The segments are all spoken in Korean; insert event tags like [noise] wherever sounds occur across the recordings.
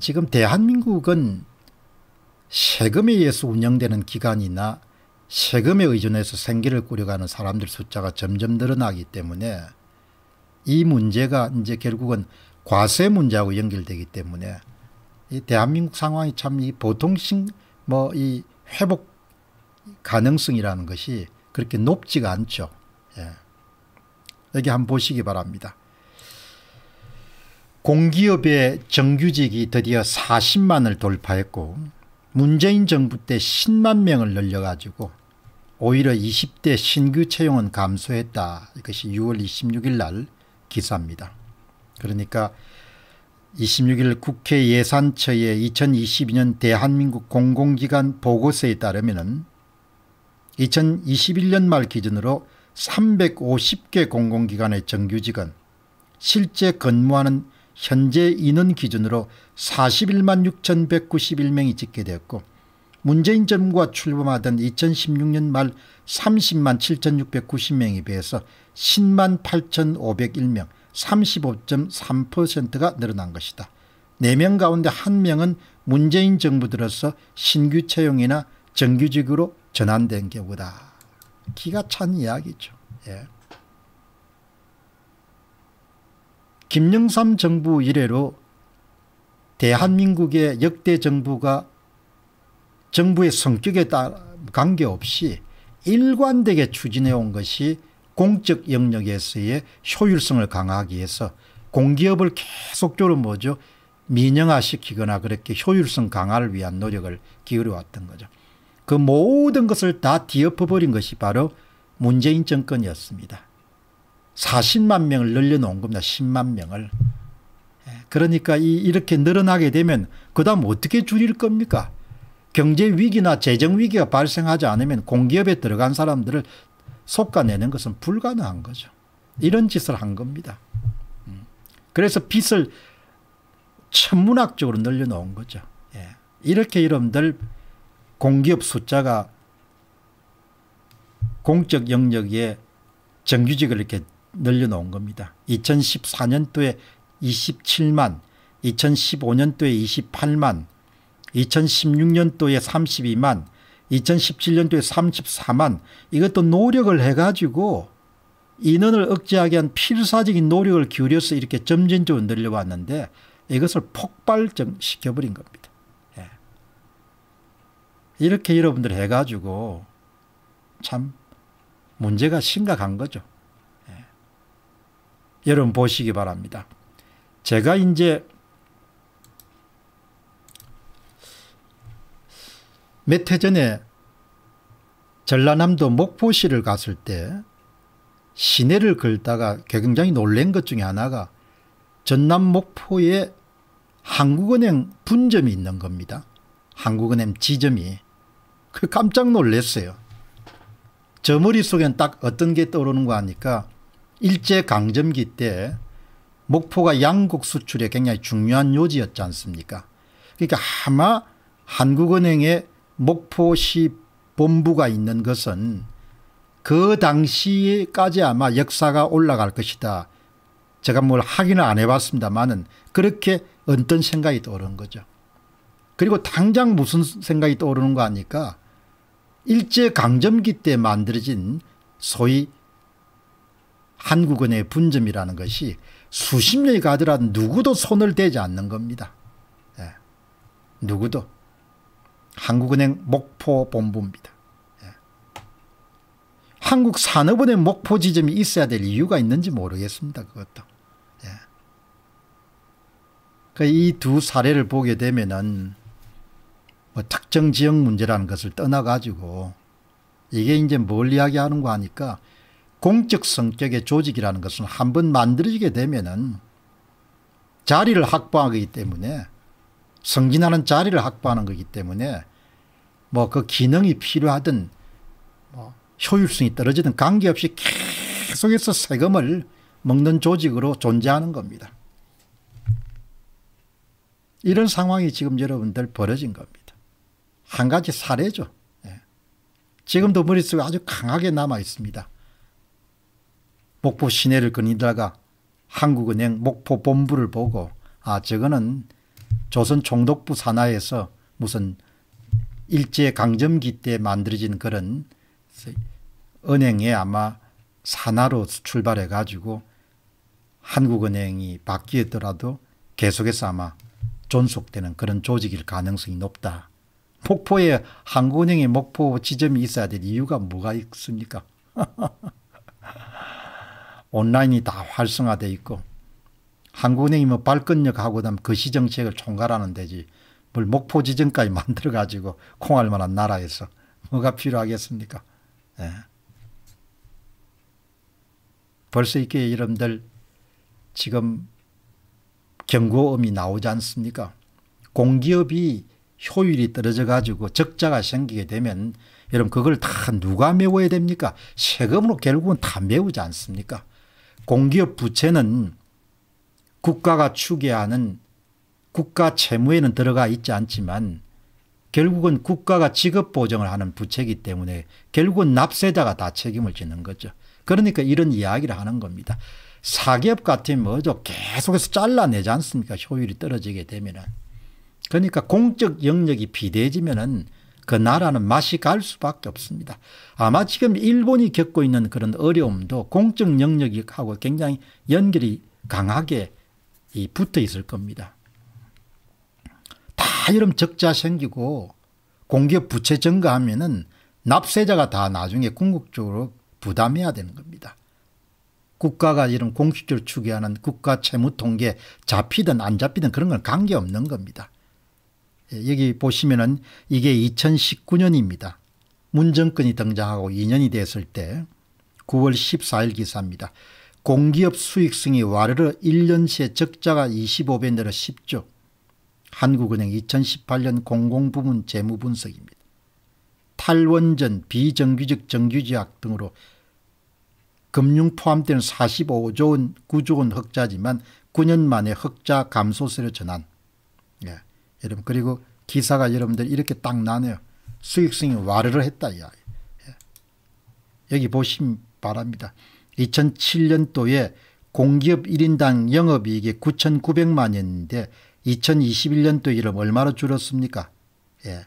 지금 대한민국은 세금에 의해서 운영되는 기관이나 세금에 의존해서 생계를 꾸려가는 사람들 숫자가 점점 늘어나기 때문에 이 문제가 이제 결국은 과세 문제하고 연결되기 때문에 이 대한민국 상황이 참 이 보통식 뭐이 회복 가능성이라는 것이 그렇게 높지가 않죠. 예. 여기 한번 보시기 바랍니다. 공기업의 정규직이 드디어 40만을 돌파했고 문재인 정부 때 10만 명을 늘려가지고 오히려 20대 신규 채용은 감소했다. 이것이 6월 26일 날 기사입니다. 그러니까 26일 국회 예산처의 2022년 대한민국 공공기관 보고서에 따르면 2021년 말 기준으로 350개 공공기관의 정규직은 실제 근무하는 현재 인원 기준으로 41만 6,191명이 집계되었고 문재인 정부가 출범하던 2016년 말 30만 7,690명에 비해서 10만 8,501명 35.3%가 늘어난 것이다. 4명 가운데 1명은 문재인 정부 들어서 신규 채용이나 정규직으로 전환된 경우다. 기가 찬 이야기죠. 예. 김영삼 정부 이래로 대한민국의 역대 정부가 정부의 성격에 따라 관계없이 일관되게 추진해 온 것이 공적 영역에서의 효율성을 강화하기 위해서 공기업을 계속적으로 뭐죠 민영화시키거나 그렇게 효율성 강화를 위한 노력을 기울여 왔던 거죠. 그 모든 것을 다 뒤엎어버린 것이 바로 문재인 정권이었습니다. 40만 명을 늘려놓은 겁니다. 10만 명을. 예, 그러니까 이, 렇게 늘어나게 되면 그 다음 어떻게 줄일 겁니까? 경제 위기나 재정 위기가 발생하지 않으면 공기업에 들어간 사람들을 속아내는 것은 불가능한 거죠. 이런 짓을 한 겁니다. 음. 그래서 빚을 천문학적으로 늘려놓은 거죠. 예. 이렇게 여러분들 공기업 숫자가 공적 영역에 정규직을 이렇게 늘려놓은 겁니다. 2014년도에 27만, 2015년도에 28만, 2016년도에 32만, 2017년도에 34만 이것도 노력을 해가지고 인원을 억제하기 한 필사적인 노력을 기울여서 이렇게 점진적으로 늘려왔는데 이것을 폭발시켜버린 겁니다. 예. 이렇게 여러분들 해가지고 참 문제가 심각한 거죠. 여러분 보시기 바랍니다. 제가 이제 몇 해 전에 전라남도 목포시를 갔을 때 시내를 걸다가 굉장히 놀란 것 중에 하나가 전남 목포에 한국은행 분점이 있는 겁니다. 한국은행 지점이. 깜짝 놀랐어요. 저 머릿속엔 딱 어떤 게 떠오르는 거 아니까 일제강점기 때 목포가 양국 수출에 굉장히 중요한 요지였지 않습니까 그러니까 아마 한국은행의 목포시 본부가 있는 것은 그 당시까지 아마 역사가 올라갈 것이다. 제가 뭘 확인을 안 해봤습니다만은 그렇게 어떤 생각이 떠오른 거죠. 그리고 당장 무슨 생각이 떠오르는 거 아니까 일제강점기 때 만들어진 소위 한국은의 분점이라는 것이 수십 년이 가더라도 누구도 손을 대지 않는 겁니다. 예. 누구도. 한국은행 목포 본부입니다. 예. 한국 산업은행 목포 지점이 있어야 될 이유가 있는지 모르겠습니다. 그것도. 예. 그 이두 사례를 보게 되면은 뭐 특정 지역 문제라는 것을 떠나가지고 이게 이제 뭘 이야기하는 거 하니까 공적 성격의 조직이라는 것은 한번 만들어지게 되면은 자리를 확보하기 때문에 성진하는 자리를 확보하는 거기 때문에 뭐 그 기능이 필요하든 뭐 효율성이 떨어지든 관계없이 계속해서 세금을 먹는 조직으로 존재하는 겁니다. 이런 상황이 지금 여러분들 벌어진 겁니다. 한 가지 사례죠. 예. 지금도 머릿속에 아주 강하게 남아 있습니다. 목포 시내를 거니다가 한국은행 목포 본부를 보고 아 저거는 조선 총독부 산하에서 무슨 일제강점기 때 만들어진 그런 은행에 아마 산하로 출발해 가지고 한국은행이 바뀌었더라도 계속해서 아마 존속되는 그런 조직일 가능성이 높다. 목포에 한국은행의 목포 지점이 있어야 될 이유가 뭐가 있습니까? [laughs] 온라인이 다 활성화돼 있고 한국은행이 뭐 발끈력하고 그다음 거시정책을 그 총괄하는 데지 뭘 목포 지점까지 [laughs] 만들어 가지고 콩할 만한 나라에서 뭐가 필요하겠습니까? 예. 벌써 이게 여러분들 지금 경고음이 나오지 않습니까? 공기업이 효율이 떨어져 가지고 적자가 생기게 되면 여러분 그걸 다 누가 메워야 됩니까? 세금으로 결국은 다 메우지 않습니까? 공기업 부채는 국가가 추계하는 국가 채무에는 들어가 있지 않지만 결국은 국가가 직업 보정을 하는 부채이기 때문에 결국은 납세자가 다 책임을 지는 거죠. 그러니까 이런 이야기를 하는 겁니다. 사기업 같으면 뭐죠. 계속해서 잘라내지 않습니까? 효율이 떨어지게 되면은. 그러니까 공적 영역이 비대해지면은 그 나라는 맛이 갈 수밖에 없습니다. 아마 지금 일본이 겪고 있는 그런 어려움도 공적 영역하고 굉장히 연결이 강하게 붙어 있을 겁니다. 다 이런 적자 생기고 공기업 부채 증가하면은 납세자가 다 나중에 궁극적으로 부담해야 되는 겁니다. 국가가 이런 공식적으로 추구하는 국가 채무 통계 잡히든 안 잡히든 그런 건 관계없는 겁니다. 예, 여기 보시면은 이게 2019년입니다. 문정권이 등장하고 2년이 됐을 때 9월 14일 기사입니다. 공기업 수익성이 와르르 1년새 적자가 25배 늘어 10조. 한국은행 2018년 공공부문 재무분석입니다. 탈원전, 비정규직, 정규제약 등으로 금융 포함되는 45조 원, 9조 원 흑자지만 9년 만에 흑자 감소세로 전환. 여러분 그리고 기사가 여러분들 이렇게 딱 나네요. 수익성이 와르르 했다 이야기. 예. 여기 보시면 바랍니다. 2007년도에 공기업 1인당 영업이익이 9,900만 원인데 2021년도 이름 얼마로 줄었습니까? 예,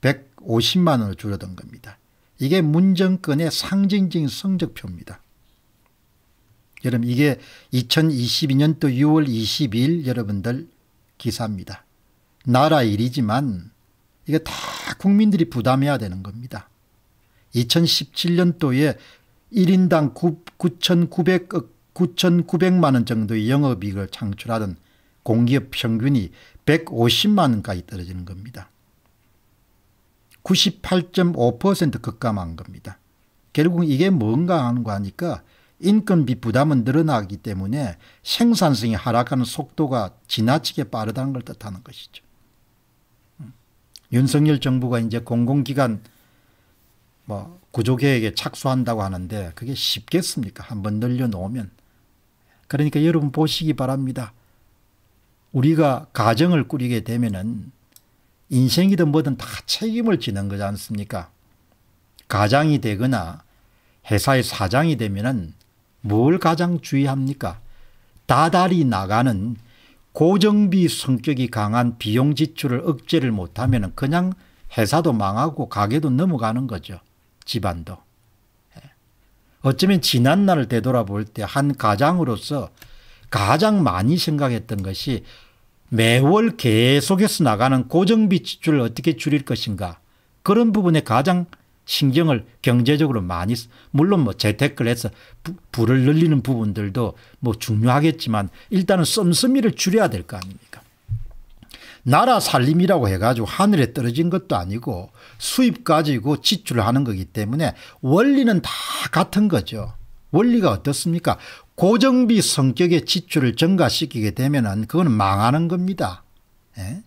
150만 원으로 줄어든 겁니다. 이게 문정권의 상징적인 성적표입니다. 여러분 이게 2022년도 6월 22일 여러분들 기사입니다. 나라 일이지만 이게 다 국민들이 부담해야 되는 겁니다. 2017년도에 1인당 9,900억 9,900만 원 정도의 영업이익을 창출하던 공기업 평균이 150만 원까지 떨어지는 겁니다. 98.5% 급감한 겁니다. 결국 이게 뭔가 하는 거 하니까 인건비 부담은 늘어나기 때문에 생산성이 하락하는 속도가 지나치게 빠르다는 걸 뜻하는 것이죠. 윤석열 정부가 이제 공공기관 뭐 구조개혁에 착수한다고 하는데 그게 쉽겠습니까? 한번 늘려놓으면. 그러니까 여러분 보시기 바랍니다. 우리가 가정을 꾸리게 되면은 인생이든 뭐든 다 책임을 지는 거지 않습니까? 가장이 되거나 회사의 사장이 되면은 뭘 가장 주의합니까? 다달이 나가는 고정비 성격이 강한 비용 지출을 억제를 못하면 그냥 회사도 망하고 가게도 넘어가는 거죠. 집안도. 예. 어쩌면 지난 날을 되돌아볼 때 한 가장으로서 가장 많이 생각했던 것이 매월 계속해서 나가는 고정비 지출을 어떻게 줄일 것인가 그런 부분에 가장 신경을 경제적으로 많이 물론 뭐 재테크를 해서 부, 부를 늘리는 부분들도 뭐 중요하겠지만 일단은 씀씀이를 줄여야 될 거 아닙니까? 나라 살림이라고 해가지고 하늘에 떨어진 것도 아니고 수입 가지고 지출을 하는 거기 때문에 원리는 다 같은 거죠. 원리가 어떻습니까? 고정비 성격의 지출을 증가시키게 되면은 그건 망하는 겁니다. 예?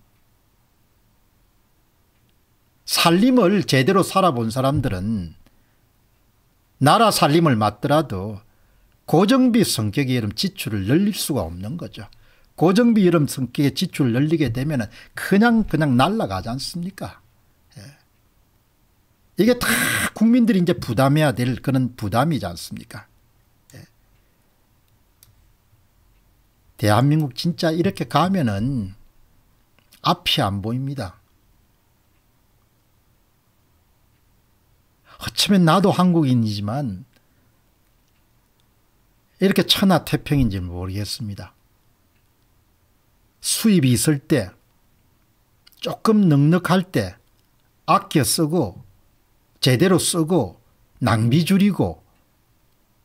살림을 제대로 살아본 사람들은 나라 살림을 맡더라도 고정비 성격의 이름 지출을 늘릴 수가 없는 거죠. 고정비 이름 성격의 지출을 늘리게 되면 그냥 그냥 날라가지 않습니까? 예. 이게 다 국민들이 이제 부담해야 될 그런 부담이지 않습니까? 예. 대한민국 진짜 이렇게 가면은 앞이 안 보입니다. 어쩌면 나도 한국인이지만 이렇게 천하태평인지 모르겠습니다. 수입이 있을 때 조금 넉넉할 때 아껴 쓰고 제대로 쓰고 낭비 줄이고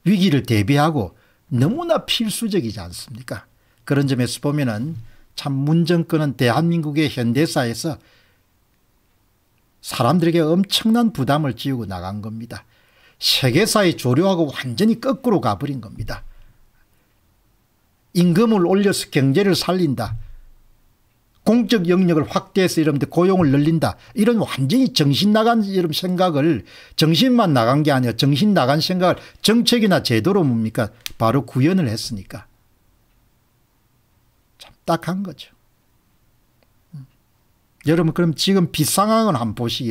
위기를 대비하고 너무나 필수적이지 않습니까? 그런 점에서 보면은 참 문정권은 대한민국의 현대사에서 사람들에게 엄청난 부담을 지우고 나간 겁니다. 세계사의 조류하고 완전히 거꾸로 가버린 겁니다. 임금을 올려서 경제를 살린다. 공적 영역을 확대해서 여러분들 고용을 늘린다. 이런 완전히 정신 나간 여러 생각을 정신만 나간 게 아니라 정신 나간 생각을 정책이나 제도로 뭡니까? 바로 구현을 했으니까. 참 딱한 거죠. 여러분 그럼 지금 빚 상황을 한번 보시기 바랍니다.